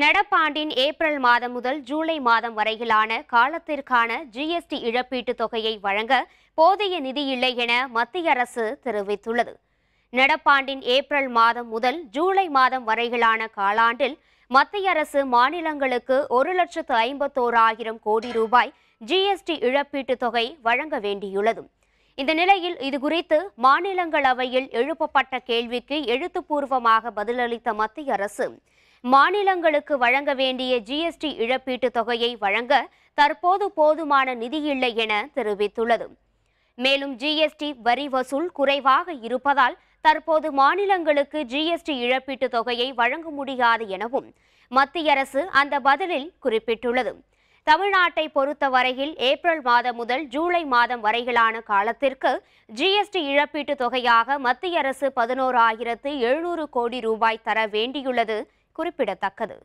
நடப்பாண்டின் April மாதம் முதல் ஜூலை மாதம் வரையிலான காலத்திற்கான ஜிஎஸ்டி இழப்பீட்டுத் தொகையை வழங்க போதிய நிதி இல்லை என மத்திய அரசு தெரிவித்துள்ளது நடப்பாண்டின் ஏப்ரல் மாதம் முதல் ஜூலை மாதம் வரையிலான காலாண்டில் மத்திய அரசு மாநிலங்களுக்கு ஒரு லட்சத்து ஐம்பத்தோராயிரம் கோடி ரூபாய் ஜிஎஸ்டி இழப்பீட்டுத் தொகை வழங்க வேண்டியுள்ளது இந்த நிலையில் இதுகுறித்து மாநிலங்களவையில் எழுப்பப்பட்ட கேள்விக்கு எழுத்துப்பூர்வமாக பதிலளித்த மத்திய அரசு மாநிலங்களுக்கு வழங்க வேண்டிய ஜிஎஸ்டி இழப்பீட்டு தொகையை வழங்க தற்போது போதுமான நிதி இல்லை என தெரிவித்துள்ளது மேலும் ஜிஎஸ்டி வரி வசூல் குறைவாக இருப்பதால் தற்போது மாநிலங்களுக்கு ஜிஎஸ்டி இழப்பீட்டு தொகையை வழங்க முடியாது எனவும் மத்திய அரசு அந்த பதிலில் குறிப்பிட்டுள்ளது தமிழ்நாட்டை பொறுத்த வரையில் ஏப்ரல் மாதம் முதல் ஜூலை மாதம் வரையிலான காலத்திற்கு ஜிஎஸ்டி இழப்பீட்டு தொகையாக மத்திய அரசு பதினோராயிரத்து எழுநூறு கோடி ரூபாய் தர வேண்டியுள்ளது குறிப்பிடத்தக்கது